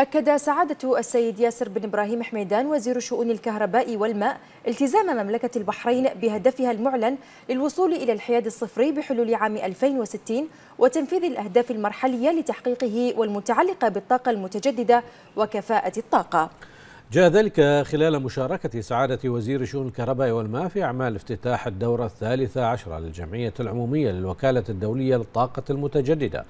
أكد سعادة السيد ياسر بن إبراهيم حميدان وزير شؤون الكهرباء والماء التزام مملكة البحرين بهدفها المعلن للوصول إلى الحياد الصفري بحلول عام 2060 وتنفيذ الأهداف المرحلية لتحقيقه والمتعلقة بالطاقة المتجددة وكفاءة الطاقة جاء ذلك خلال مشاركة سعادة وزير شؤون الكهرباء والماء في أعمال افتتاح الدورة الثالثة عشرة للجمعية العمومية للوكالة الدولية للطاقة المتجددة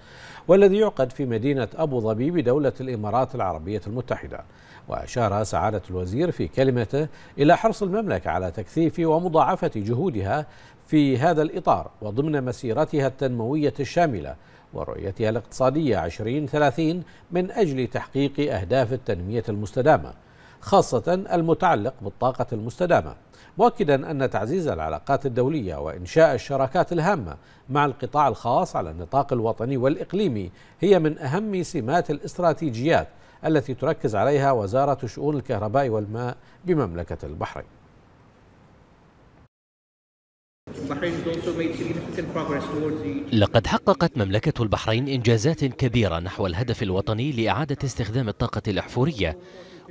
والذي يعقد في مدينة أبو ظبي بدولة الإمارات العربية المتحدة وأشار سعادة الوزير في كلمته إلى حرص المملكة على تكثيف ومضاعفة جهودها في هذا الإطار وضمن مسيرتها التنموية الشاملة ورؤيتها الاقتصادية 2030 من أجل تحقيق أهداف التنمية المستدامة خاصة المتعلق بالطاقة المستدامة مؤكدا أن تعزيز العلاقات الدولية وإنشاء الشراكات الهامة مع القطاع الخاص على النطاق الوطني والإقليمي هي من أهم سمات الاستراتيجيات التي تركز عليها وزارة شؤون الكهرباء والماء بمملكة البحرين لقد حققت مملكة البحرين إنجازات كبيرة نحو الهدف الوطني لإعادة استخدام الطاقة الأحفورية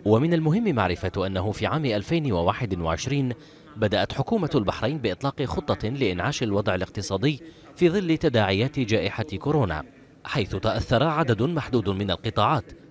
ومن المهم معرفة أنه في عام 2021 بدأت حكومة البحرين بإطلاق خطة لإنعاش الوضع الاقتصادي في ظل تداعيات جائحة كورونا حيث تأثر عدد محدود من القطاعات